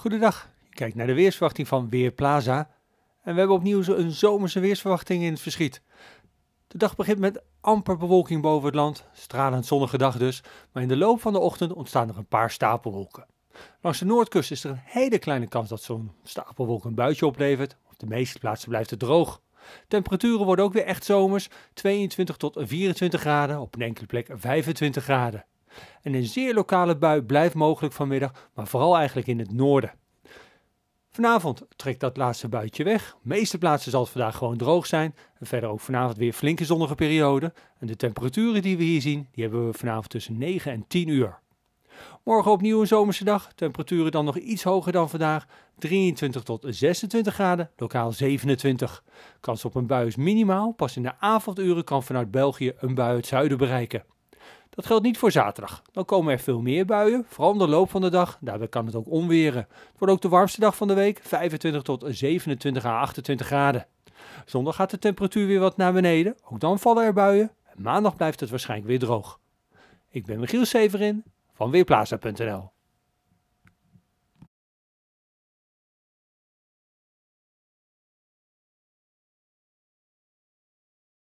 Goedendag, je kijkt naar de weersverwachting van Weerplaza. En we hebben opnieuw een zomerse weersverwachting in het verschiet. De dag begint met amper bewolking boven het land, stralend zonnige dag dus, maar in de loop van de ochtend ontstaan er een paar stapelwolken. Langs de noordkust is er een hele kleine kans dat zo'n stapelwolk een buitje oplevert. Op de meeste plaatsen blijft het droog. Temperaturen worden ook weer echt zomers, 22 tot 24 graden, op een enkele plek 25 graden. En een zeer lokale bui blijft mogelijk vanmiddag, maar vooral eigenlijk in het noorden. Vanavond trekt dat laatste buitje weg. De meeste plaatsen zal het vandaag gewoon droog zijn. En verder ook vanavond weer flinke zonnige periode. En de temperaturen die we hier zien, die hebben we vanavond tussen 9 en 10 uur. Morgen opnieuw een zomerse dag. Temperaturen dan nog iets hoger dan vandaag. 23 tot 26 graden, lokaal 27. Kans op een bui is minimaal. Pas in de avonduren kan vanuit België een bui het zuiden bereiken. Dat geldt niet voor zaterdag. Dan komen er veel meer buien, vooral in de loop van de dag. Daarbij kan het ook onweren. Het wordt ook de warmste dag van de week, 25 tot 27 à 28 graden. Zondag gaat de temperatuur weer wat naar beneden. Ook dan vallen er buien. maandag blijft het waarschijnlijk weer droog. Ik ben Michiel Severin van Weerplaza.nl